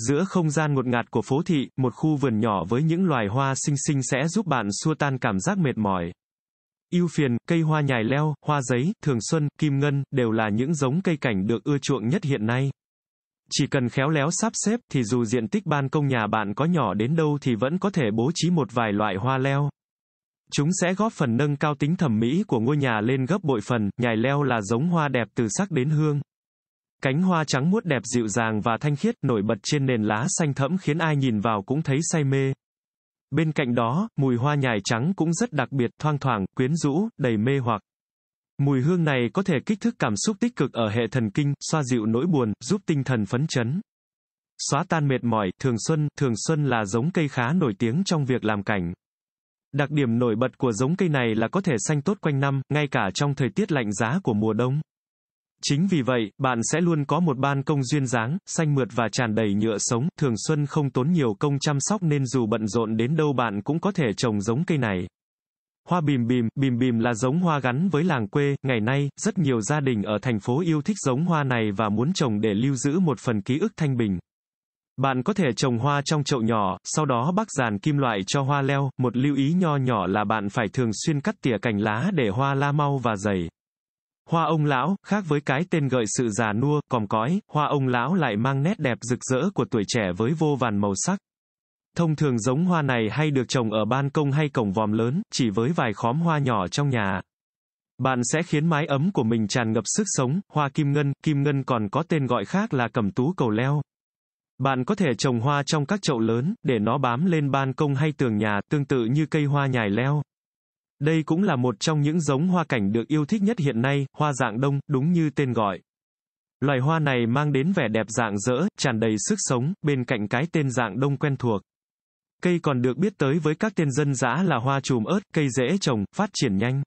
Giữa không gian ngột ngạt của phố thị, một khu vườn nhỏ với những loài hoa xinh xinh sẽ giúp bạn xua tan cảm giác mệt mỏi. Yêu phiền, cây hoa nhài leo, hoa giấy, thường xuân, kim ngân, đều là những giống cây cảnh được ưa chuộng nhất hiện nay. Chỉ cần khéo léo sắp xếp thì dù diện tích ban công nhà bạn có nhỏ đến đâu thì vẫn có thể bố trí một vài loại hoa leo. Chúng sẽ góp phần nâng cao tính thẩm mỹ của ngôi nhà lên gấp bội phần, nhài leo là giống hoa đẹp từ sắc đến hương. Cánh hoa trắng muốt đẹp dịu dàng và thanh khiết nổi bật trên nền lá xanh thẫm khiến ai nhìn vào cũng thấy say mê. Bên cạnh đó, mùi hoa nhài trắng cũng rất đặc biệt, thoang thoảng, quyến rũ, đầy mê hoặc. Mùi hương này có thể kích thích cảm xúc tích cực ở hệ thần kinh, xoa dịu nỗi buồn, giúp tinh thần phấn chấn. Xóa tan mệt mỏi, thường xuân, thường xuân là giống cây khá nổi tiếng trong việc làm cảnh. Đặc điểm nổi bật của giống cây này là có thể xanh tốt quanh năm, ngay cả trong thời tiết lạnh giá của mùa đông. Chính vì vậy, bạn sẽ luôn có một ban công duyên dáng, xanh mượt và tràn đầy nhựa sống, thường xuân không tốn nhiều công chăm sóc nên dù bận rộn đến đâu bạn cũng có thể trồng giống cây này. Hoa bìm bìm, bìm bìm là giống hoa gắn với làng quê, ngày nay, rất nhiều gia đình ở thành phố yêu thích giống hoa này và muốn trồng để lưu giữ một phần ký ức thanh bình. Bạn có thể trồng hoa trong chậu nhỏ, sau đó bắc giàn kim loại cho hoa leo, một lưu ý nho nhỏ là bạn phải thường xuyên cắt tỉa cành lá để hoa la mau và dày. Hoa ông lão, khác với cái tên gợi sự già nua, còm cói, hoa ông lão lại mang nét đẹp rực rỡ của tuổi trẻ với vô vàn màu sắc. Thông thường giống hoa này hay được trồng ở ban công hay cổng vòm lớn, chỉ với vài khóm hoa nhỏ trong nhà. Bạn sẽ khiến mái ấm của mình tràn ngập sức sống, hoa kim ngân, kim ngân còn có tên gọi khác là cẩm tú cầu leo. Bạn có thể trồng hoa trong các chậu lớn, để nó bám lên ban công hay tường nhà, tương tự như cây hoa nhài leo. Đây cũng là một trong những giống hoa cảnh được yêu thích nhất hiện nay, hoa dạng đông, đúng như tên gọi. Loài hoa này mang đến vẻ đẹp dạng dỡ, tràn đầy sức sống, bên cạnh cái tên dạng đông quen thuộc. Cây còn được biết tới với các tên dân dã là hoa chùm ớt, cây dễ trồng, phát triển nhanh.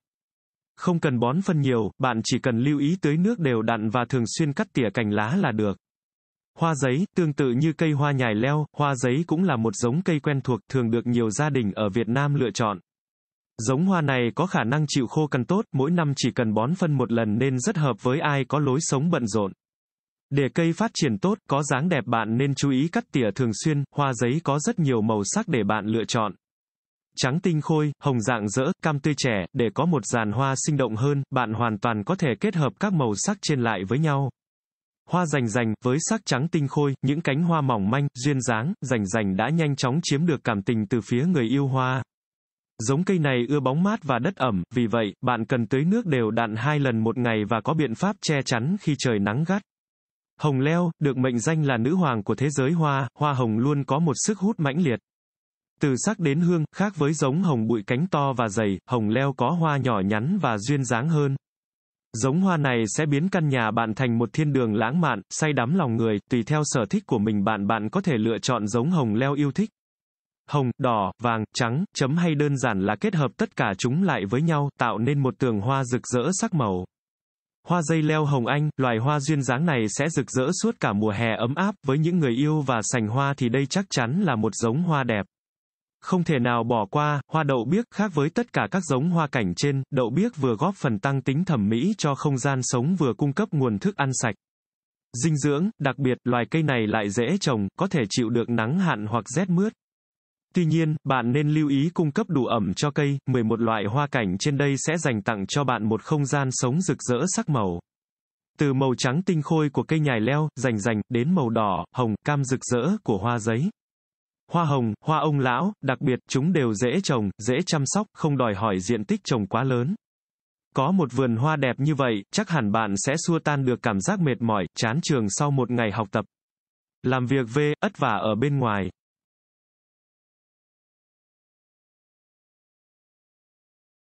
Không cần bón phân nhiều, bạn chỉ cần lưu ý tưới nước đều đặn và thường xuyên cắt tỉa cành lá là được. Hoa giấy, tương tự như cây hoa nhài leo, hoa giấy cũng là một giống cây quen thuộc thường được nhiều gia đình ở Việt Nam lựa chọn. Giống hoa này có khả năng chịu khô cằn tốt, mỗi năm chỉ cần bón phân một lần nên rất hợp với ai có lối sống bận rộn. Để cây phát triển tốt, có dáng đẹp bạn nên chú ý cắt tỉa thường xuyên, hoa giấy có rất nhiều màu sắc để bạn lựa chọn. Trắng tinh khôi, hồng dạng rỡ, cam tươi trẻ, để có một dàn hoa sinh động hơn, bạn hoàn toàn có thể kết hợp các màu sắc trên lại với nhau. Hoa rành rành, với sắc trắng tinh khôi, những cánh hoa mỏng manh, duyên dáng, rành rành đã nhanh chóng chiếm được cảm tình từ phía người yêu hoa. Giống cây này ưa bóng mát và đất ẩm, vì vậy, bạn cần tưới nước đều đặn hai lần một ngày và có biện pháp che chắn khi trời nắng gắt. Hồng leo, được mệnh danh là nữ hoàng của thế giới hoa, hoa hồng luôn có một sức hút mãnh liệt. Từ sắc đến hương, khác với giống hồng bụi cánh to và dày, hồng leo có hoa nhỏ nhắn và duyên dáng hơn. Giống hoa này sẽ biến căn nhà bạn thành một thiên đường lãng mạn, say đắm lòng người, tùy theo sở thích của mình bạn bạn có thể lựa chọn giống hồng leo yêu thích hồng, đỏ, vàng, trắng, chấm hay đơn giản là kết hợp tất cả chúng lại với nhau, tạo nên một tường hoa rực rỡ sắc màu. Hoa dây leo hồng anh, loài hoa duyên dáng này sẽ rực rỡ suốt cả mùa hè ấm áp, với những người yêu và sành hoa thì đây chắc chắn là một giống hoa đẹp. Không thể nào bỏ qua, hoa đậu biếc khác với tất cả các giống hoa cảnh trên, đậu biếc vừa góp phần tăng tính thẩm mỹ cho không gian sống vừa cung cấp nguồn thức ăn sạch. Dinh dưỡng, đặc biệt, loài cây này lại dễ trồng, có thể chịu được nắng hạn hoặc rét mướt. Tuy nhiên, bạn nên lưu ý cung cấp đủ ẩm cho cây, 11 loại hoa cảnh trên đây sẽ dành tặng cho bạn một không gian sống rực rỡ sắc màu. Từ màu trắng tinh khôi của cây nhài leo, rành rành, đến màu đỏ, hồng, cam rực rỡ của hoa giấy. Hoa hồng, hoa ông lão, đặc biệt, chúng đều dễ trồng, dễ chăm sóc, không đòi hỏi diện tích trồng quá lớn. Có một vườn hoa đẹp như vậy, chắc hẳn bạn sẽ xua tan được cảm giác mệt mỏi, chán trường sau một ngày học tập. Làm việc về, ất vả ở bên ngoài.